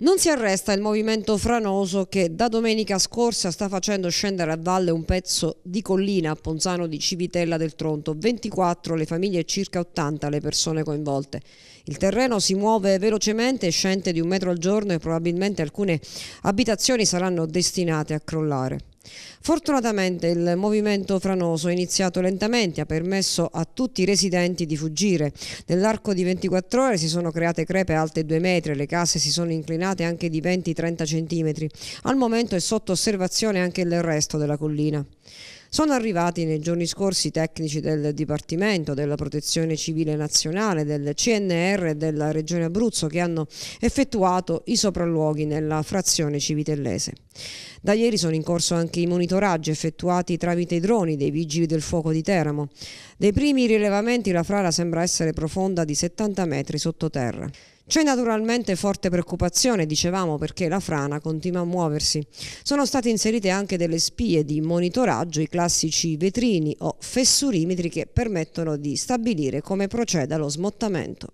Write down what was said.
Non si arresta il movimento franoso che da domenica scorsa sta facendo scendere a valle un pezzo di collina a Ponzano di Civitella del Tronto, 24 le famiglie e circa 80 le persone coinvolte. Il terreno si muove velocemente, scende di un metro al giorno e probabilmente alcune abitazioni saranno destinate a crollare. Fortunatamente il movimento franoso iniziato lentamente ha permesso a tutti i residenti di fuggire. Nell'arco di 24 ore si sono create crepe alte 2 metri, le case si sono inclinate anche di 20-30 centimetri. Al momento è sotto osservazione anche il resto della collina. Sono arrivati nei giorni scorsi tecnici del Dipartimento della Protezione Civile Nazionale, del CNR e della Regione Abruzzo che hanno effettuato i sopralluoghi nella frazione civitellese. Da ieri sono in corso anche i monitoraggi effettuati tramite i droni dei vigili del fuoco di Teramo. Dei primi rilevamenti la frara sembra essere profonda di 70 metri sottoterra. C'è naturalmente forte preoccupazione, dicevamo, perché la frana continua a muoversi. Sono state inserite anche delle spie di monitoraggio, i classici vetrini o fessurimetri che permettono di stabilire come proceda lo smottamento.